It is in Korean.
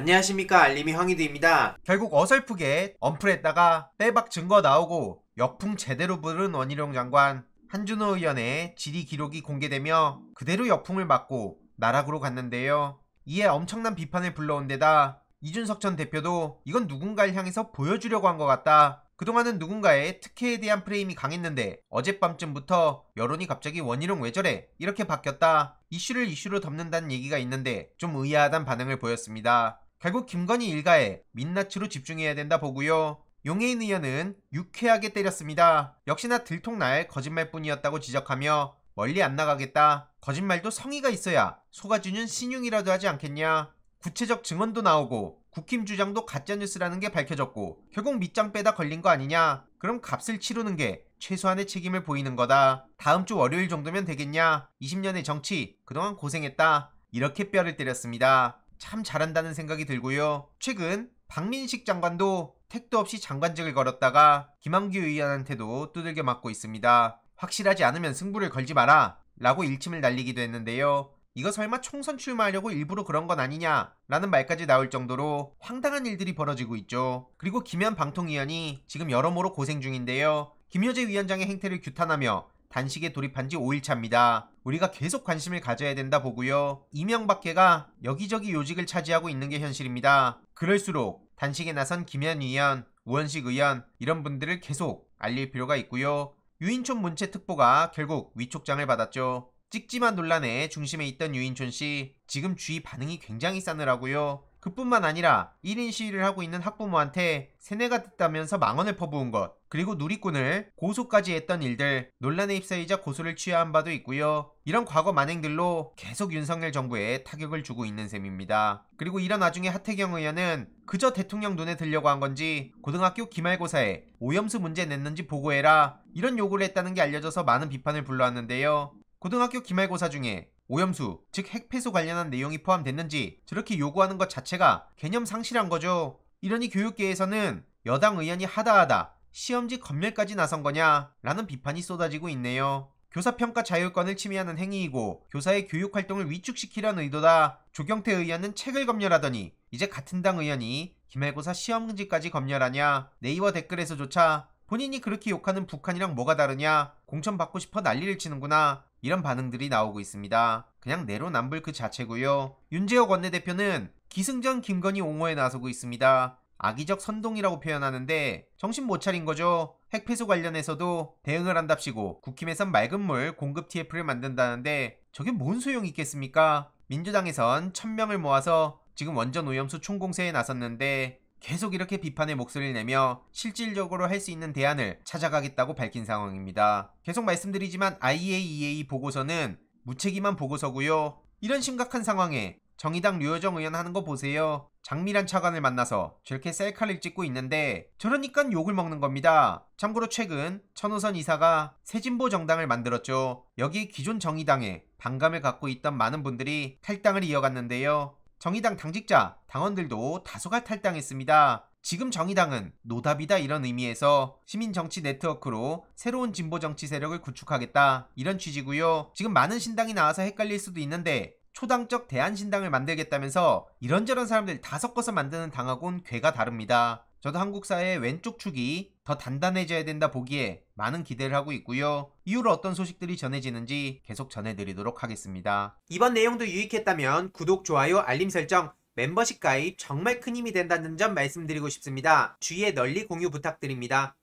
안녕하십니까 알림이 황희드입니다. 결국 어설프게 언플했다가 빼박 증거 나오고 역풍 제대로 부른 원희룡 장관 한준호 의원의 질의 기록이 공개되며 그대로 역풍을 맞고 나락으로 갔는데요. 이에 엄청난 비판을 불러온 데다 이준석 전 대표도 이건 누군가를 향해서 보여주려고 한 것 같다. 그동안은 누군가의 특혜에 대한 프레임이 강했는데 어젯밤쯤부터 여론이 갑자기 원희룡 왜 저래 이렇게 바뀌었다 이슈를 이슈로 덮는다는 얘기가 있는데 좀 의아하단 반응을 보였습니다. 결국 김건희 일가에 민낯으로 집중해야 된다 보고요. 용해인 의원은 유쾌하게 때렸습니다. 역시나 들통날 거짓말뿐이었다고 지적하며 멀리 안 나가겠다. 거짓말도 성의가 있어야 속아주는 신용이라도 하지 않겠냐. 구체적 증언도 나오고 국힘 주장도 가짜뉴스라는 게 밝혀졌고 결국 밑장 빼다 걸린 거 아니냐. 그럼 값을 치르는 게 최소한의 책임을 보이는 거다. 다음 주 월요일 정도면 되겠냐. 20년의 정치 그동안 고생했다. 이렇게 뼈를 때렸습니다. 참 잘한다는 생각이 들고요. 최근 박민식 장관도 택도 없이 장관직을 걸었다가 김한규 의원한테도 두들겨 맞고 있습니다. 확실하지 않으면 승부를 걸지 마라 라고 일침을 날리기도 했는데요. 이거 설마 총선 출마하려고 일부러 그런 건 아니냐 라는 말까지 나올 정도로 황당한 일들이 벌어지고 있죠. 그리고 김현 방통위원이 지금 여러모로 고생 중인데요. 김효재 위원장의 행태를 규탄하며 단식에 돌입한 지 5일차입니다. 우리가 계속 관심을 가져야 된다 보고요. 이명박계가 여기저기 요직을 차지하고 있는 게 현실입니다. 그럴수록 단식에 나선 김현 의원, 우원식 의원 이런 분들을 계속 알릴 필요가 있고요. 유인촌 문체 특보가 결국 위촉장을 받았죠. 찍지만 논란의 중심에 있던 유인촌 씨 지금 주위 반응이 굉장히 싸늘하고요. 그뿐만 아니라 1인 시위를 하고 있는 학부모한테 세뇌가 됐다면서 망언을 퍼부은 것 그리고 누리꾼을 고소까지 했던 일들 논란에 휩싸이자 고소를 취하한 바도 있고요. 이런 과거 만행들로 계속 윤석열 정부에 타격을 주고 있는 셈입니다. 그리고 이런 와중에 하태경 의원은 그저 대통령 눈에 들려고 한 건지 고등학교 기말고사에 오염수 문제 냈는지 보고해라 이런 요구를 했다는 게 알려져서 많은 비판을 불러왔는데요. 고등학교 기말고사 중에 오염수, 즉 핵폐수 관련한 내용이 포함됐는지 저렇게 요구하는 것 자체가 개념 상실한 거죠. 이러니 교육계에서는 여당 의원이 하다하다 시험지 검열까지 나선 거냐 라는 비판이 쏟아지고 있네요. 교사평가 자율권을 침해하는 행위이고 교사의 교육활동을 위축시키려는 의도다. 조경태 의원은 책을 검열하더니 이제 같은 당 의원이 기말고사 시험지까지 검열하냐 네이버 댓글에서조차 본인이 그렇게 욕하는 북한이랑 뭐가 다르냐? 공천받고 싶어 난리를 치는구나. 이런 반응들이 나오고 있습니다. 그냥 내로남불 그 자체고요. 윤재혁 원내대표는 기승전 김건희 옹호에 나서고 있습니다. 악의적 선동이라고 표현하는데 정신 못 차린 거죠. 핵폐수 관련해서도 대응을 한답시고 국힘에선 맑은 물 공급 TF를 만든다는데 저게 뭔소용 있겠습니까? 민주당에선 1000명을 모아서 지금 원전 오염수 총공세에 나섰는데 계속 이렇게 비판의 목소리를 내며 실질적으로 할 수 있는 대안을 찾아가겠다고 밝힌 상황입니다. 계속 말씀드리지만 IAEA e 보고서는 무책임한 보고서고요. 이런 심각한 상황에 정의당 류여정 의원 하는 거 보세요. 장미란 차관을 만나서 저렇게 셀카를 찍고 있는데 저러니깐 욕을 먹는 겁니다. 참고로 최근 천호선 이사가 새진보 정당을 만들었죠. 여기에 기존 정의당에 반감을 갖고 있던 많은 분들이 탈당을 이어갔는데요. 정의당 당직자, 당원들도 다수가 탈당했습니다. 지금 정의당은 노답이다 이런 의미에서 시민정치 네트워크로 새로운 진보정치 세력을 구축하겠다 이런 취지고요. 지금 많은 신당이 나와서 헷갈릴 수도 있는데 초당적 대한신당을 만들겠다면서 이런저런 사람들 다 섞어서 만드는 당하고는 괴가 다릅니다. 저도 한국 사회의 왼쪽 축이 더 단단해져야 된다 보기에 많은 기대를 하고 있고요. 이후로 어떤 소식들이 전해지는지 계속 전해드리도록 하겠습니다. 이번 내용도 유익했다면 구독, 좋아요, 알림 설정, 멤버십 가입 정말 큰 힘이 된다는 점 말씀드리고 싶습니다. 주위에 널리 공유 부탁드립니다.